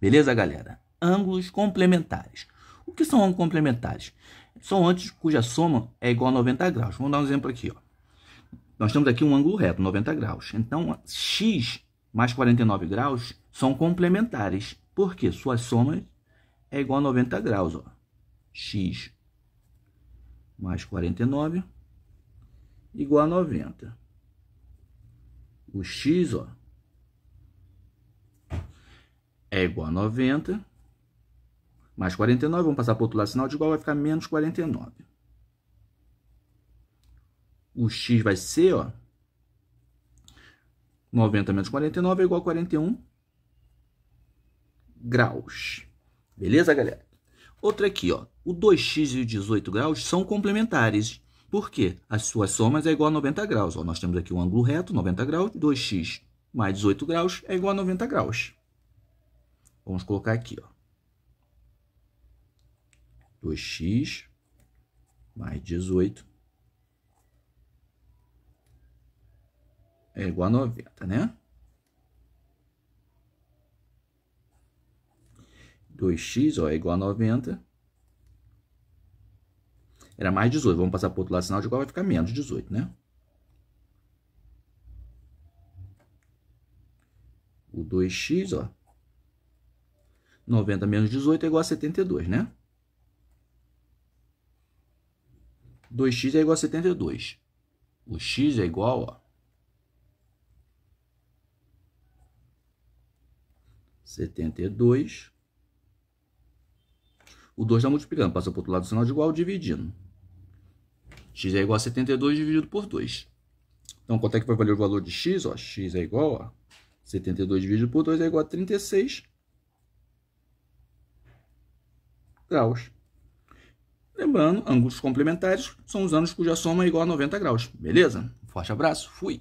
Beleza, galera? Ângulos complementares. O que são ângulos complementares? São ângulos cuja soma é igual a 90 graus. Vamos dar um exemplo aqui. Ó. Nós temos aqui um ângulo reto, 90 graus. Então, x mais 49 graus são complementares. Por quê? Suas somas é igual a 90 graus. Ó. x mais 49 igual a 90. O x ó, é igual a 90 mais 49. Vamos passar para o outro lado, sinal de igual vai ficar menos 49. O x vai ser, ó, 90 menos 49 é igual a 41 graus. Beleza, galera? Outra aqui, ó. O 2x e o 18 graus são complementares. Por quê? As suas somas é igual a 90 graus. Ó, nós temos aqui um ângulo reto, 90 graus. 2x mais 18 graus é igual a 90 graus. Vamos colocar aqui, ó. 2x mais 18 é igual a 90, né? 2x ó, é igual a 90. Era mais 18. Vamos passar para o outro lado, sinal de igual vai ficar menos 18, né? O 2x ó, 90 menos 18 é igual a 72, né? 2x é igual a 72. O x é igual a 72. O 2 está multiplicando, passa para o outro lado do sinal de igual, dividindo. x é igual a 72 dividido por 2. Então, quanto é que vai valer o valor de x? Ó, x é igual a 72 dividido por 2 é igual a 36. graus. Lembrando, ângulos complementares são os ângulos cuja soma é igual a 90 graus. Beleza? Forte abraço, fui!